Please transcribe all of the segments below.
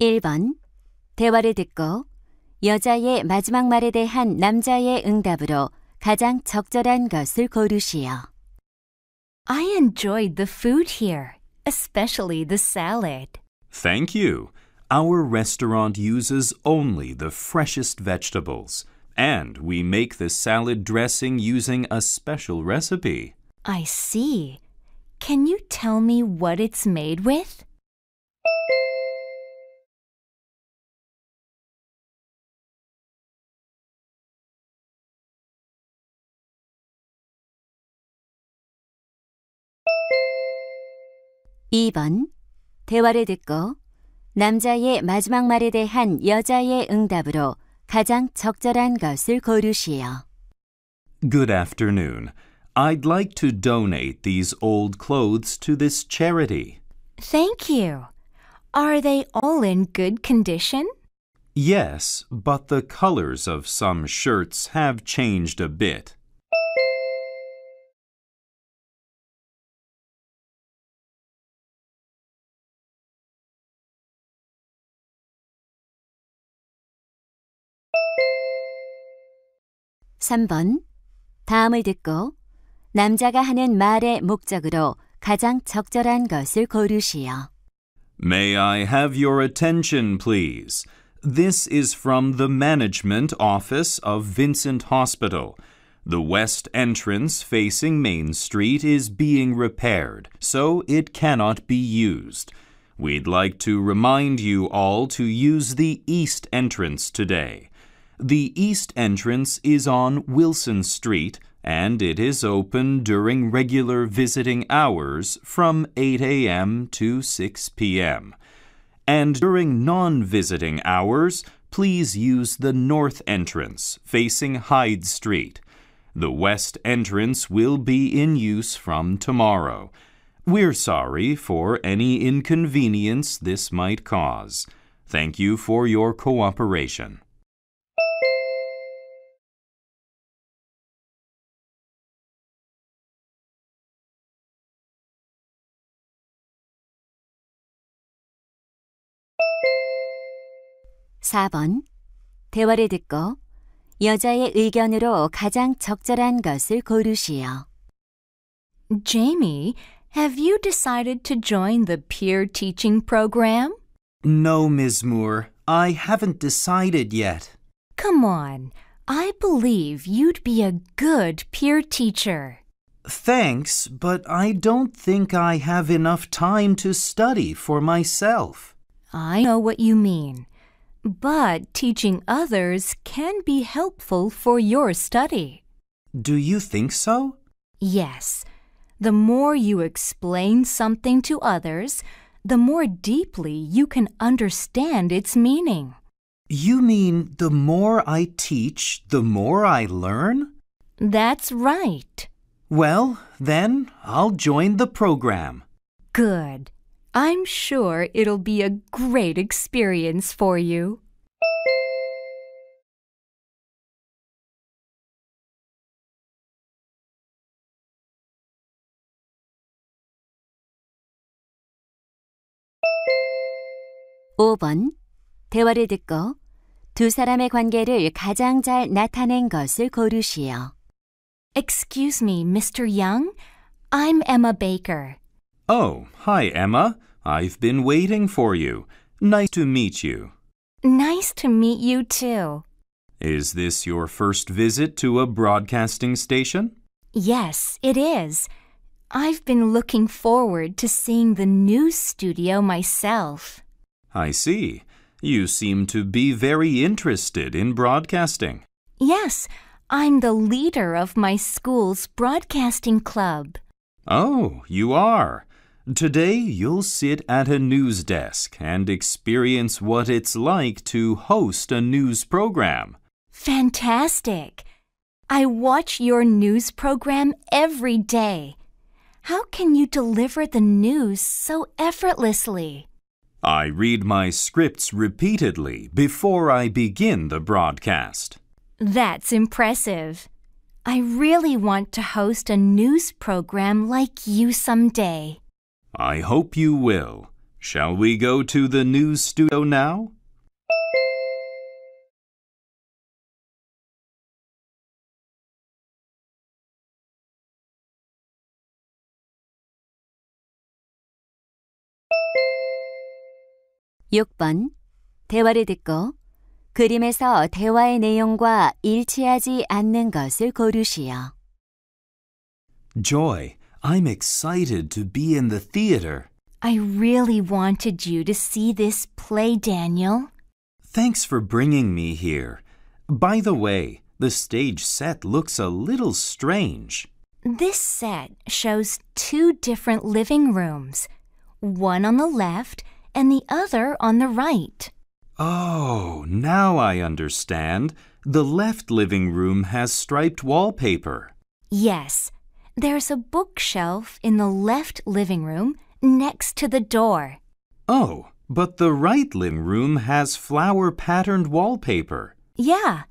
1번 대화를 듣고 여자의 마지막 말에 대한 남자의 응답으로 가장 적절한 것을 고르시오. I enjoyed the food here, especially the salad. Thank you. Our restaurant uses only the freshest vegetables, and we make the salad dressing using a special recipe. I see. Can you tell me what it's made with? 2번 대화를 듣고 남자의 마지막 말에 대한 여자의 응답으로 가장 적절한 것을 고르시오. Good afternoon. I'd like to donate these old clothes to this charity. Thank you. Are they all in good condition? Yes, but the colors of some shirts have changed a bit. 3번. 다음을 듣고 남자가 하는 말의 목적으로 가장 적절한 것을 고르시오. May I have your attention, please? This is from the management office of Vincent Hospital. The west entrance facing Main Street is being repaired, so it cannot be used. We'd like to remind you all to use the east entrance today. The east entrance is on Wilson Street and it is open during regular visiting hours from 8 a.m. to 6 p.m. And during non visiting hours, please use the north entrance facing Hyde Street. The west entrance will be in use from tomorrow. We're sorry for any inconvenience this might cause. Thank you for your cooperation. 4번. 대화를 듣고 여자의 의견으로 가장 적절한 것을 고르시오. Jamie, have you decided to join the peer teaching program? No, Ms. Moore. I haven't decided yet. Come on. I believe you'd be a good peer teacher. Thanks, but I don't think I have enough time to study for myself. I know what you mean. But teaching others can be helpful for your study. Do you think so? Yes. The more you explain something to others, the more deeply you can understand its meaning. You mean the more I teach, the more I learn? That's right. Well, then I'll join the program. Good. I'm sure it'll be a great experience for you. 대화를 듣고 두 사람의 관계를 가장 잘 나타낸 것을 고르시오. Excuse me, Mr. Young. I'm Emma Baker. Oh, hi, Emma. I've been waiting for you. Nice to meet you. Nice to meet you too. Is this your first visit to a broadcasting station? Yes, it is. I've been looking forward to seeing the new studio myself. I see. You seem to be very interested in broadcasting. Yes, I'm the leader of my school's broadcasting club. Oh, you are. Today, you'll sit at a news desk and experience what it's like to host a news program. Fantastic! I watch your news program every day. How can you deliver the news so effortlessly? I read my scripts repeatedly before I begin the broadcast. That's impressive. I really want to host a news program like you someday. I hope you will. Shall we go to the news studio now? (6번) 대화를 듣고 그림에서 대화의 내용과 일치하지 않는 것을 고르시오. Joy I'm excited to be in the theater. I really wanted you to see this play, Daniel. Thanks for bringing me here. By the way, the stage set looks a little strange. This set shows two different living rooms, one on the left and the other on the right. Oh, now I understand. The left living room has striped wallpaper. Yes, there's a bookshelf in the left living room next to the door. Oh, but the right living room has flower patterned wallpaper. Yeah.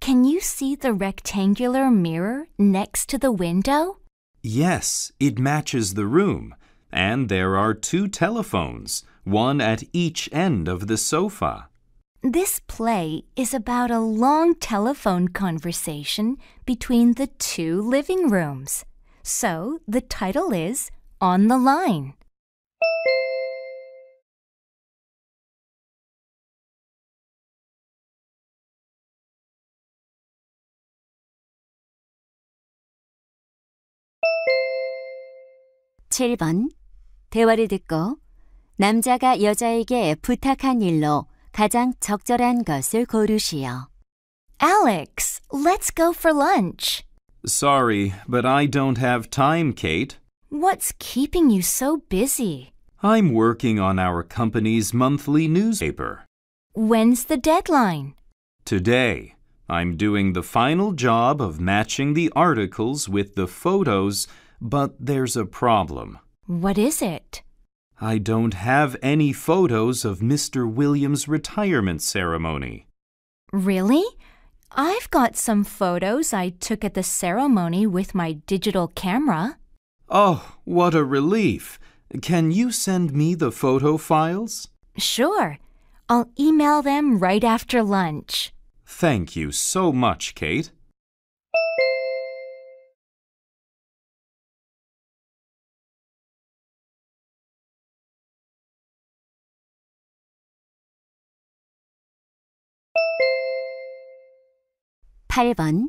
Can you see the rectangular mirror next to the window? Yes, it matches the room. And there are two telephones, one at each end of the sofa. This play is about a long telephone conversation between the two living rooms. So the title is On the Line. (7번) 대화를 듣고 남자가 여자에게 부탁한 일로 가장 적절한 것을 고르시오. Alex, let's go for lunch. Sorry, but I don't have time, Kate. What's keeping you so busy? I'm working on our company's monthly newspaper. When's the deadline? Today. I'm doing the final job of matching the articles with the photos, but there's a problem. What is it? I don't have any photos of Mr. Williams' retirement ceremony. Really? I've got some photos I took at the ceremony with my digital camera. Oh, what a relief. Can you send me the photo files? Sure. I'll email them right after lunch. Thank you so much, Kate. 8번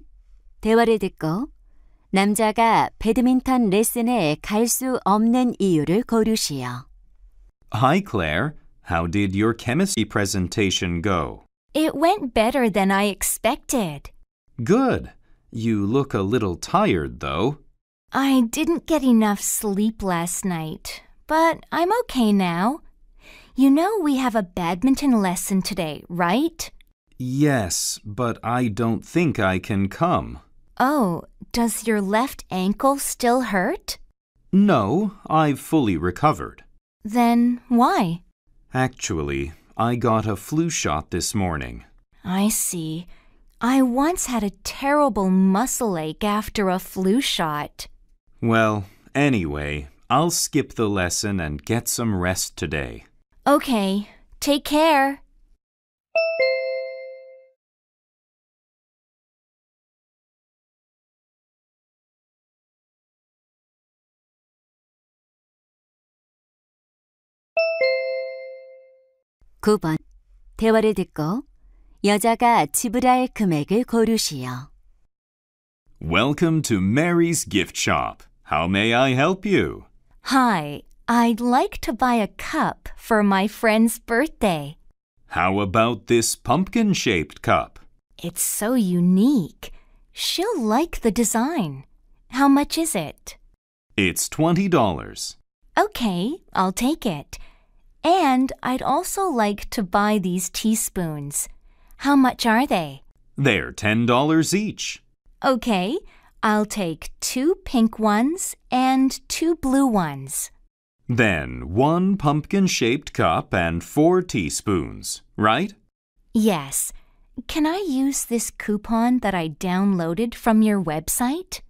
대화를 듣고 남자가 배드민턴 레슨에 갈 수 없는 이유를 고르시오. Hi Claire, how did your chemistry presentation go? It went better than I expected. Good. You look a little tired though. I didn't get enough sleep last night, but I'm okay now. You know we have a badminton lesson today, right? Yes, but I don't think I can come. Oh, does your left ankle still hurt? No, I've fully recovered. Then why? Actually, I got a flu shot this morning. I see. I once had a terrible muscle ache after a flu shot. Well, anyway, I'll skip the lesson and get some rest today. Okay, take care. 9번 대화를 듣고 여자가 지불할 금액을 고르시오. Welcome to Mary's gift shop. How may I help you? Hi, I'd like to buy a cup for my friend's birthday. How about this pumpkin-shaped cup? It's so unique. She'll like the design. How much is it? It's $20. Okay, I'll take it. And I'd also like to buy these teaspoons. How much are they? They're $10 each. Okay, I'll take two pink ones and two blue ones. Then one pumpkin-shaped cup and four teaspoons, right? Yes. Can I use this coupon that I downloaded from your website?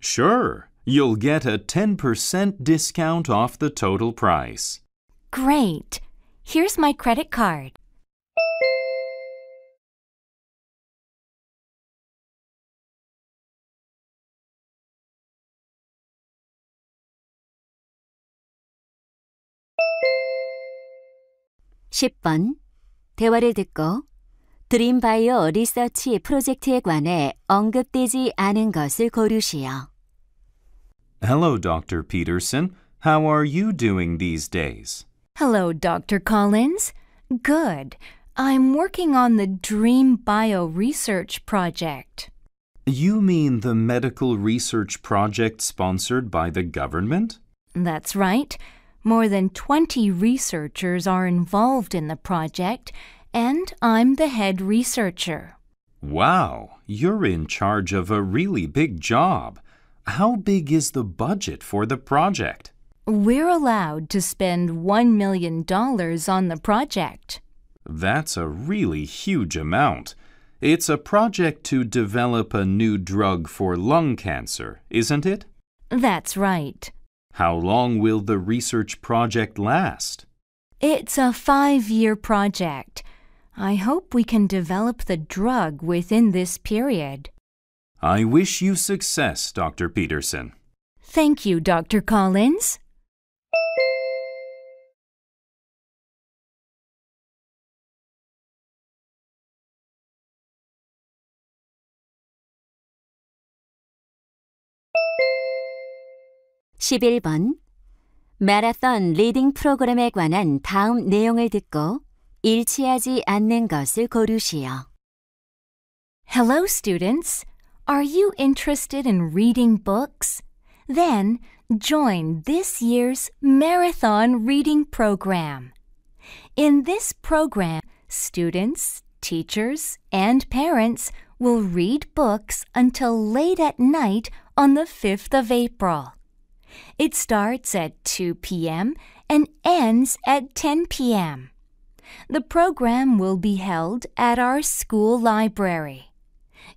Sure. You'll get a 10% discount off the total price. Great. Here's my credit card. (10번) 대화를 듣고 드림바이오 리서치 프로젝트에 관해 언급되지 않은 것을 고르시오. Hello, Dr. Peterson. How are you doing these days? Hello, Dr. Collins. Good. I'm working on the Dream Bio Research Project. You mean the medical research project sponsored by the government? That's right. More than 20 researchers are involved in the project, and I'm the head researcher. Wow, you're in charge of a really big job. How big is the budget for the project? We're allowed to spend $1 million on the project. That's a really huge amount. It's a project to develop a new drug for lung cancer, isn't it? That's right. How long will the research project last? It's a five-year project. I hope we can develop the drug within this period. I wish you success, Dr. Peterson. Thank you, Dr. Collins. 11번 마라톤 리딩 프로그램에 관한 다음 내용을 듣고 일치하지 않는 것을 고르시오. Hello students. Are you interested in reading books? Then join this year's marathon reading program. In this program, students, teachers, and parents will read books until late at night on the 5th of April. It starts at 2 p.m. and ends at 10 p.m. The program will be held at our school library.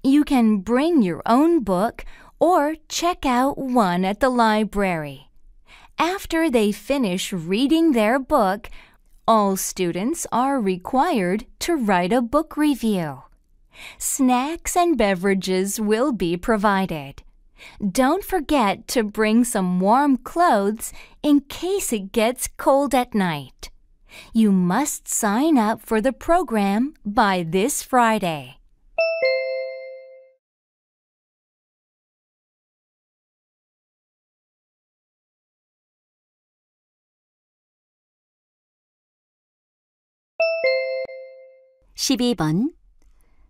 You can bring your own book or check out one at the library. After they finish reading their book, all students are required to write a book review. Snacks and beverages will be provided. Don't forget to bring some warm clothes in case it gets cold at night. You must sign up for the program by this Friday. (12번)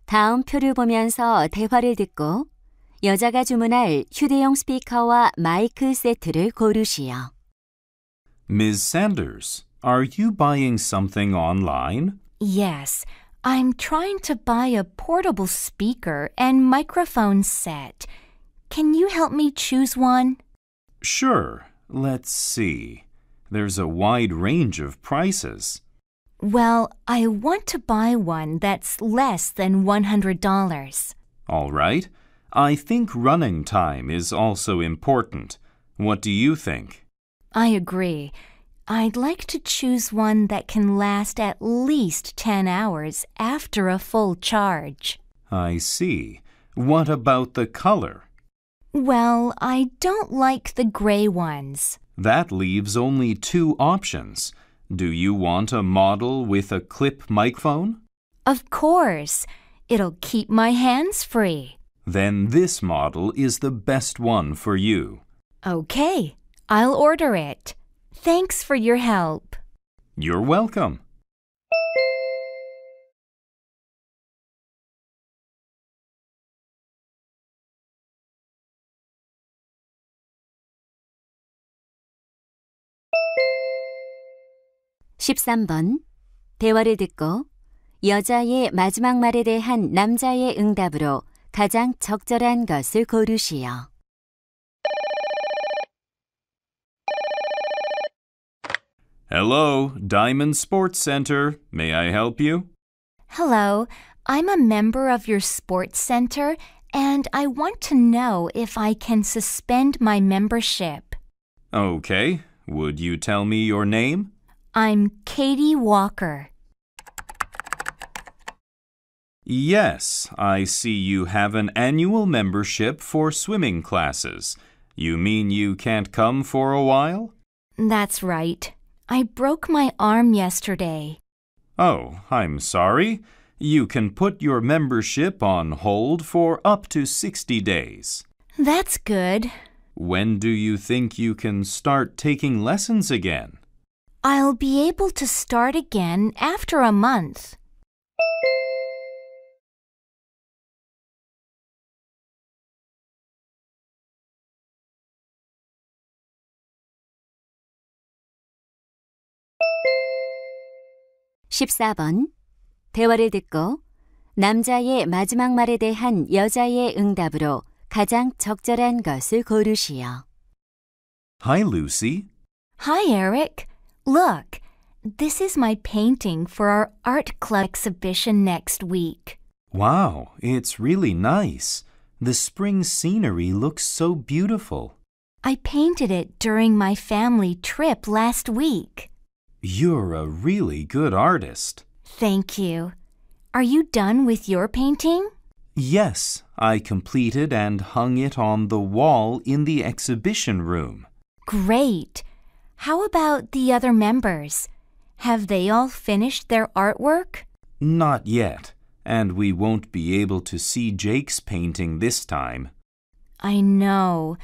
다음 표를 보면서 대화를 듣고 여자가 주문할 휴대용 스피커와 마이크 세트를 고르시오. Ms. Sanders, are you buying something online? Yes, I'm trying to buy a portable speaker and microphone set. Can you help me choose one? Sure. Let's see. There's a wide range of prices. Well, I want to buy one that's less than $100. All right. I think running time is also important. What do you think? I agree. I'd like to choose one that can last at least 10 hours after a full charge. I see. What about the color? Well, I don't like the gray ones. That leaves only two options. Do you want a model with a clip microphone? Of course. It'll keep my hands free. Then this model is the best one for you. Okay, I'll order it. Thanks for your help. You're welcome. 십삼 번 대화를 듣고 여자의 마지막 말에 대한 남자의 응답으로 가장 적절한 것을 고르시오. Hello, Diamond Sports Center. May I help you? Hello, I'm a member of your sports center and I want to know if I can suspend my membership. Okay, would you tell me your name? I'm Katie Walker. Yes, I see you have an annual membership for swimming classes. You mean you can't come for a while? That's right. I broke my arm yesterday. Oh, I'm sorry. You can put your membership on hold for up to 60 days. That's good. When do you think you can start taking lessons again? I'll be able to start again after a month. 14번 대화를 듣고 남자의 마지막 말에 대한 여자의 응답으로 가장 적절한 것을 고르시오. Hi, Lucy. Hi, Eric. Look, this is my painting for our art club exhibition next week. Wow, it's really nice. The spring scenery looks so beautiful. I painted it during my family trip last week. You're a really good artist. Thank you. Are you done with your painting? Yes, I completed and hung it on the wall in the exhibition room. Great. How about the other members? Have they all finished their artwork? Not yet, and we won't be able to see Jake's painting this time. I know.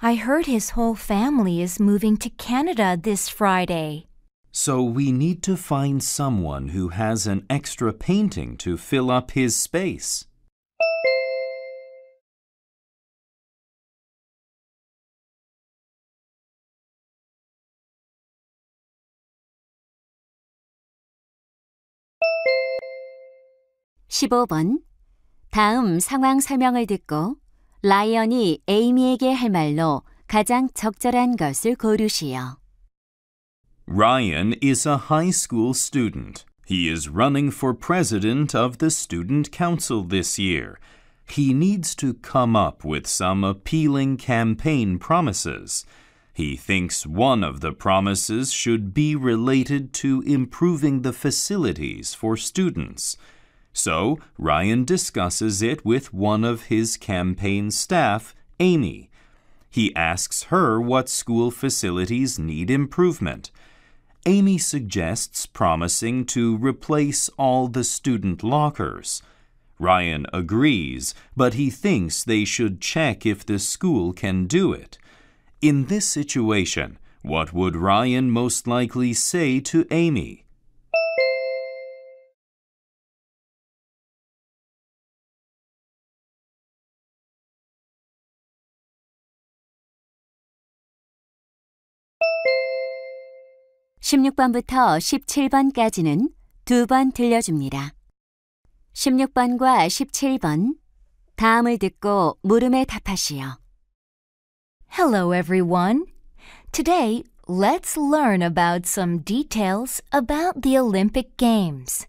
I heard his whole family is moving to Canada this Friday. So we need to find someone who has an extra painting to fill up his space. (15번) 다음 상황 설명을 듣고 라이언이 에이미에게 할 말로 가장 적절한 것을 고르시오. Ryan is a high school student. He is running for president of the student council this year. He needs to come up with some appealing campaign promises. He thinks one of the promises should be related to improving the facilities for students. So Ryan discusses it with one of his campaign staff, Amy. He asks her what school facilities need improvement. Amy suggests promising to replace all the student lockers. Ryan agrees, but he thinks they should check if the school can do it. In this situation, what would Ryan most likely say to Amy? 16번부터 17번까지는 두 번 들려줍니다. 16번과 17번 다음을 듣고 물음에 답하시오. Hello everyone. Today let's learn about some details about the Olympic Games.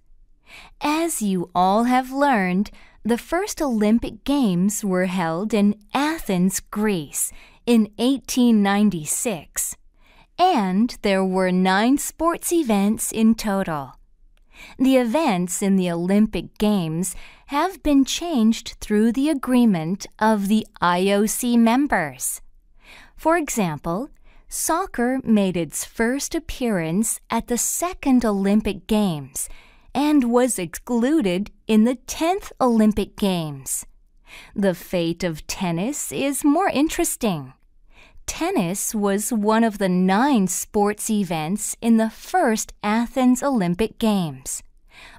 As you all have learned, the first Olympic Games were held in Athens, Greece in 1896. And there were nine sports events in total. The events in the Olympic Games have been changed through the agreement of the IOC members. For example, soccer made its first appearance at the Second Olympic Games and was excluded in the 10th Olympic Games. The fate of tennis is more interesting. Tennis was one of the nine sports events in the first Athens Olympic Games,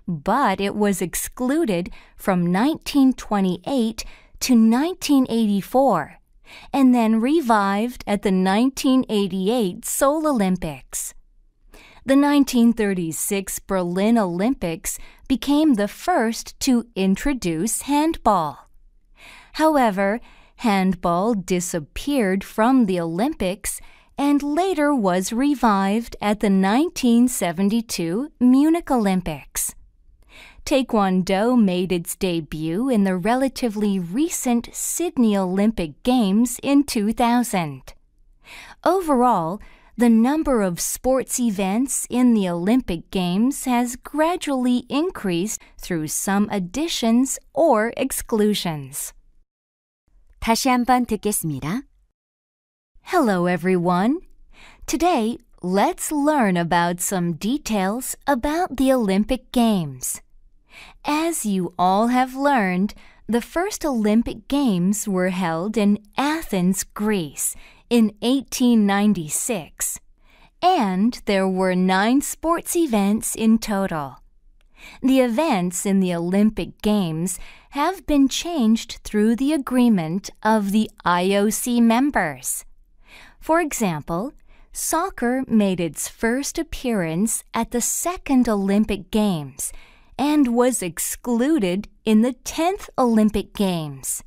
but it was excluded from 1928 to 1984 and then revived at the 1988 Seoul Olympics. The 1936 Berlin Olympics became the first to introduce handball. However, handball disappeared from the Olympics and later was revived at the 1972 Munich Olympics. Taekwondo made its debut in the relatively recent Sydney Olympic Games in 2000. Overall, the number of sports events in the Olympic Games has gradually increased through some additions or exclusions. 다시 한번 듣겠습니다. Hello everyone. Today, let's learn about some details about the Olympic Games. As you all have learned, the first Olympic Games were held in Athens, Greece in 1896, and there were nine sports events in total. The events in the Olympic Games have been changed through the agreement of the IOC members. For example, soccer made its first appearance at the second Olympic Games and was excluded in the 10th Olympic Games.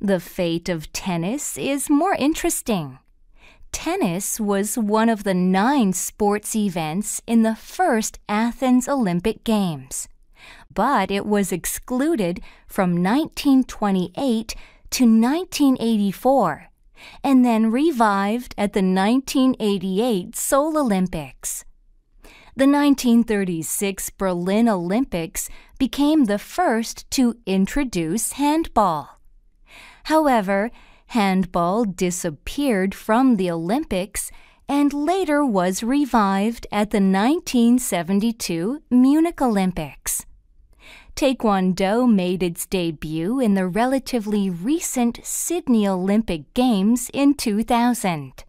The fate of tennis is more interesting tennis was one of the nine sports events in the first Athens Olympic Games, but it was excluded from 1928 to 1984 and then revived at the 1988 Seoul Olympics. The 1936 Berlin Olympics became the first to introduce handball. However, handball disappeared from the Olympics and later was revived at the 1972 Munich Olympics. Taekwondo made its debut in the relatively recent Sydney Olympic Games in 2000.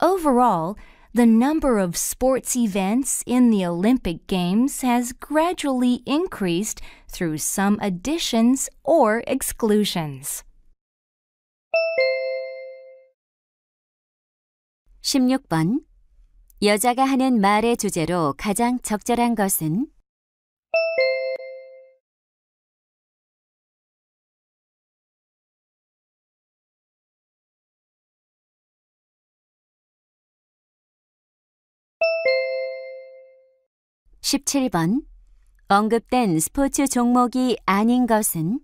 Overall, the number of sports events in the Olympic Games has gradually increased through some additions or exclusions. 16번 여자가 하는 말의 주제로 가장 적절한 것은 1 7번 언급된 스포츠 종목이 아닌 것은